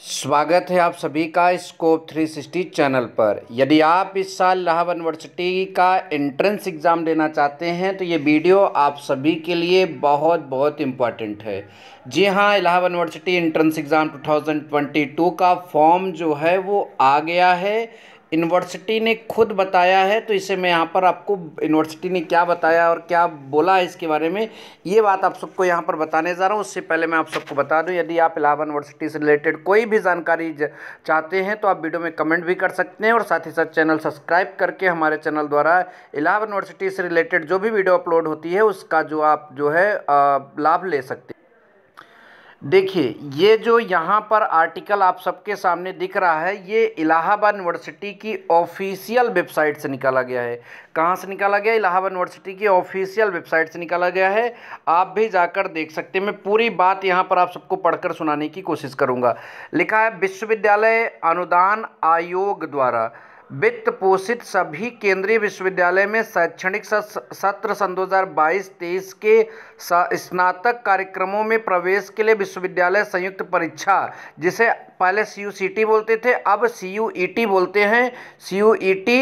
स्वागत है आप सभी का स्कोप 360 चैनल पर यदि आप इस साल लाहौर यूनिवर्सिटी का एंट्रेंस एग्ज़ाम देना चाहते हैं तो ये वीडियो आप सभी के लिए बहुत बहुत इम्पॉर्टेंट है जी हाँ इलाहाबाद यूनिवर्सिटी एंट्रेंस एग्ज़ाम 2022 का फॉर्म जो है वो आ गया है यूनिवर्सिटी ने खुद बताया है तो इसे मैं यहाँ पर आपको यूनिवर्सिटी ने क्या बताया और क्या बोला है इसके बारे में ये बात आप सबको यहाँ पर बताने जा रहा हूँ उससे पहले मैं आप सबको बता दूँ यदि आप इलाहाबाद यूनिवर्सिटी से रिलेटेड कोई भी जानकारी चाहते हैं तो आप वीडियो में कमेंट भी कर सकते हैं और साथ ही साथ चैनल सब्सक्राइब करके हमारे चैनल द्वारा इलाहाबाद यूनिवर्सिटी से रिलेटेड जो भी वीडियो अपलोड होती है उसका जो आप जो है लाभ ले सकते हैं देखिए ये जो यहाँ पर आर्टिकल आप सबके सामने दिख रहा है ये इलाहाबाद यूनिवर्सिटी की ऑफिशियल वेबसाइट से निकाला गया है कहाँ से निकाला गया इलाहाबाद यूनिवर्सिटी की ऑफिशियल वेबसाइट से निकाला गया है आप भी जाकर देख सकते हैं मैं पूरी बात यहाँ पर आप सबको पढ़कर सुनाने की कोशिश करूँगा लिखा है विश्वविद्यालय अनुदान आयोग द्वारा वित्त पोषित सभी केंद्रीय विश्वविद्यालय में शैक्षणिक सत्र सन 2022-23 के स्नातक कार्यक्रमों में प्रवेश के लिए विश्वविद्यालय संयुक्त परीक्षा जिसे पहले सी यू सी टी बोलते थे अब सी यू ई टी बोलते हैं सी यू ई टी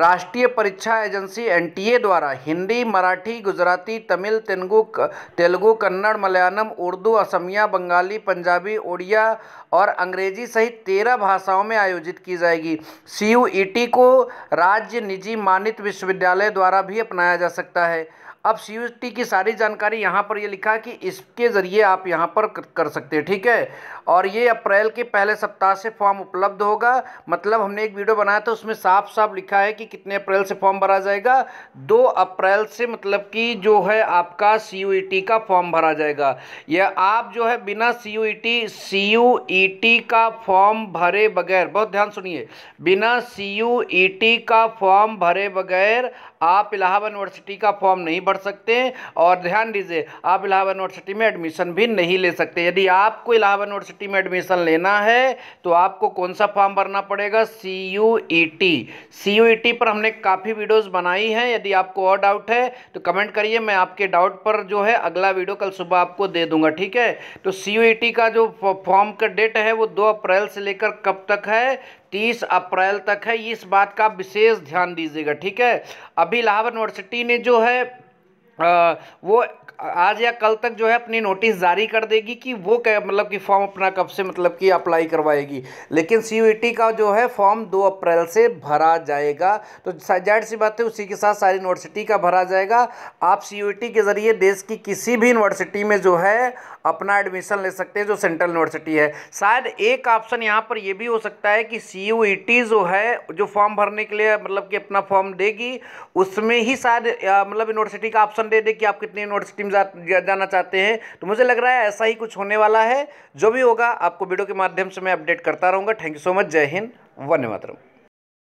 राष्ट्रीय परीक्षा एजेंसी एन टी ए द्वारा हिंदी मराठी गुजराती तमिल तेलुगु तेलुगु कन्नड़ मलयालम उर्दू असमिया बंगाली पंजाबी उड़िया और अंग्रेजी सहित तेरह भाषाओं में आयोजित की जाएगी सी यू ई टी को राज्य निजी मानित विश्वविद्यालय द्वारा भी अपनाया जा सकता है अब सी की सारी जानकारी यहाँ पर ये यह लिखा है कि इसके ज़रिए आप यहाँ पर कर सकते हैं ठीक है और ये अप्रैल के पहले सप्ताह से फॉर्म उपलब्ध होगा मतलब हमने एक वीडियो बनाया था उसमें साफ साफ लिखा है कि कितने अप्रैल से फॉर्म भरा जाएगा दो अप्रैल से मतलब कि जो है आपका सी e का फॉर्म भरा जाएगा यह आप जो है बिना सी सी e e का फॉर्म भरे बगैर बहुत ध्यान सुनिए बिना सी का फॉर्म भरे बगैर आप इलाहाबाद यूनिवर्सिटी का फॉर्म नहीं भर पढ़ सकते हैं और ध्यान दीजिए आप इलाहाबाद यूनिवर्सिटी में एडमिशन भी नहीं ले सकते यदि आपको इलाहाबाद यूनिवर्सिटी में एडमिशन लेना है तो आपको कौन सा फॉर्म भरना पड़ेगा C U E T C U E T पर हमने काफ़ी वीडियोज़ बनाई हैं यदि आपको और डाउट है तो कमेंट करिए मैं आपके डाउट पर जो है अगला वीडियो कल सुबह आपको दे दूंगा ठीक है तो सी यू ई टी का जो फॉर्म का डेट है वो दो अप्रैल से लेकर कब तक है तीस अप्रैल तक है इस बात का विशेष ध्यान दीजिएगा ठीक है अभी इलाहाबाद यूनिवर्सिटी ने जो है वो आज या कल तक जो है अपनी नोटिस जारी कर देगी कि वो क्या मतलब कि फॉर्म अपना कब से मतलब कि अप्लाई करवाएगी लेकिन सी का जो है फॉर्म 2 अप्रैल से भरा जाएगा तो जाहिर सी बात है उसी के साथ सारी यूनिवर्सिटी का भरा जाएगा आप सी के ज़रिए देश की किसी भी यूनिवर्सिटी में जो है अपना एडमिशन ले सकते हैं जो सेंट्रल यूनिवर्सिटी है शायद एक ऑप्शन यहाँ पर यह भी हो सकता है कि सी e जो है जो फॉर्म भरने के लिए मतलब कि अपना फॉर्म देगी उसमें ही शायद मतलब यूनिवर्सिटी का ऑप्शन दे दे कि आप कितने यूनिवर्सिटी में जा, जाना चाहते हैं तो मुझे लग रहा है ऐसा ही कुछ होने वाला है जो भी होगा आपको वीडियो के माध्यम से मैं अपडेट करता रहूँगा थैंक यू सो मच जय हिंद वन्य मातरम